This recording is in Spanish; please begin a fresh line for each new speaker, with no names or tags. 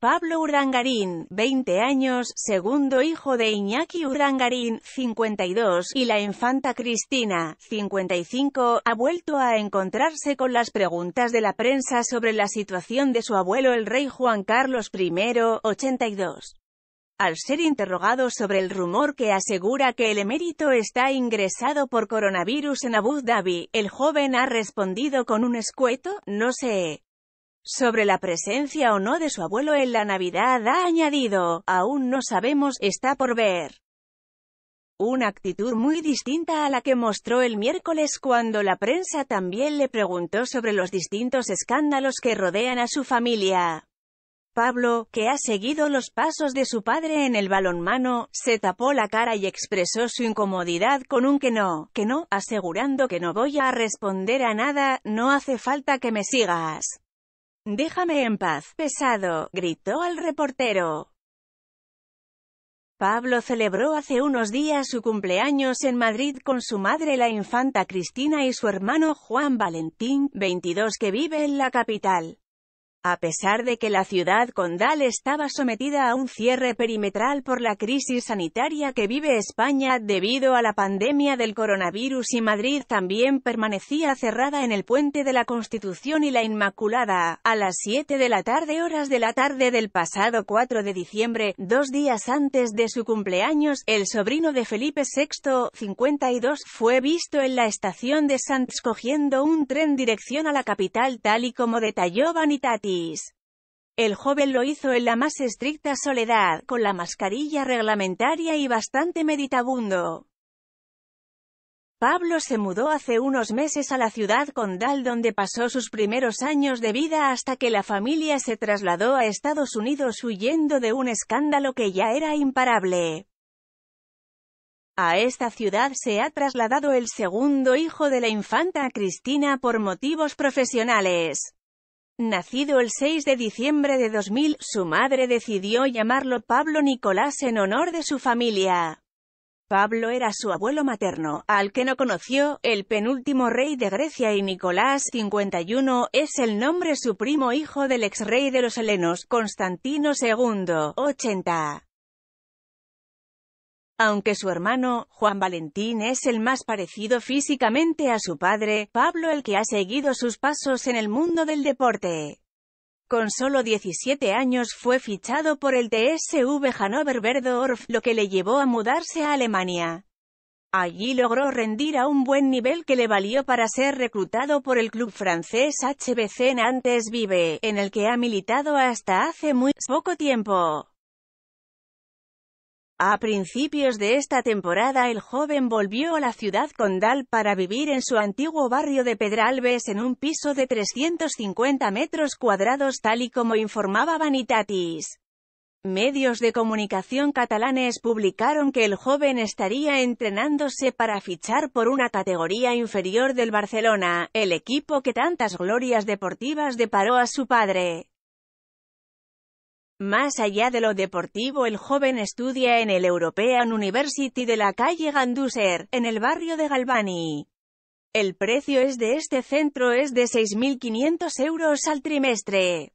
Pablo Urangarín, 20 años, segundo hijo de Iñaki Urangarín 52, y la infanta Cristina, 55, ha vuelto a encontrarse con las preguntas de la prensa sobre la situación de su abuelo el rey Juan Carlos I, 82 al ser interrogado sobre el rumor que asegura que el emérito está ingresado por coronavirus en Abu Dhabi, el joven ha respondido con un escueto, no sé. Sobre la presencia o no de su abuelo en la Navidad ha añadido, aún no sabemos, está por ver. Una actitud muy distinta a la que mostró el miércoles cuando la prensa también le preguntó sobre los distintos escándalos que rodean a su familia. Pablo, que ha seguido los pasos de su padre en el balonmano, se tapó la cara y expresó su incomodidad con un que no, que no, asegurando que no voy a responder a nada, no hace falta que me sigas. Déjame en paz, pesado, gritó al reportero. Pablo celebró hace unos días su cumpleaños en Madrid con su madre la infanta Cristina y su hermano Juan Valentín, 22 que vive en la capital. A pesar de que la ciudad condal estaba sometida a un cierre perimetral por la crisis sanitaria que vive España debido a la pandemia del coronavirus y Madrid también permanecía cerrada en el puente de la Constitución y la Inmaculada, a las 7 de la tarde horas de la tarde del pasado 4 de diciembre, dos días antes de su cumpleaños, el sobrino de Felipe VI, 52, fue visto en la estación de Sants cogiendo un tren dirección a la capital tal y como detalló Vanitati. El joven lo hizo en la más estricta soledad, con la mascarilla reglamentaria y bastante meditabundo. Pablo se mudó hace unos meses a la ciudad condal donde pasó sus primeros años de vida hasta que la familia se trasladó a Estados Unidos huyendo de un escándalo que ya era imparable. A esta ciudad se ha trasladado el segundo hijo de la infanta Cristina por motivos profesionales. Nacido el 6 de diciembre de 2000, su madre decidió llamarlo Pablo Nicolás en honor de su familia. Pablo era su abuelo materno, al que no conoció, el penúltimo rey de Grecia y Nicolás 51 es el nombre su primo hijo del ex rey de los helenos, Constantino II, 80. Aunque su hermano, Juan Valentín, es el más parecido físicamente a su padre, Pablo el que ha seguido sus pasos en el mundo del deporte. Con solo 17 años fue fichado por el TSV Hannover Berdorf, lo que le llevó a mudarse a Alemania. Allí logró rendir a un buen nivel que le valió para ser reclutado por el club francés HBC Nantes Vive, en el que ha militado hasta hace muy poco tiempo. A principios de esta temporada el joven volvió a la ciudad condal para vivir en su antiguo barrio de Pedralbes en un piso de 350 metros cuadrados tal y como informaba Vanitatis. Medios de comunicación catalanes publicaron que el joven estaría entrenándose para fichar por una categoría inferior del Barcelona, el equipo que tantas glorias deportivas deparó a su padre. Más allá de lo deportivo el joven estudia en el European University de la calle Ganduser, en el barrio de Galvani. El precio es de este centro es de 6.500 euros al trimestre.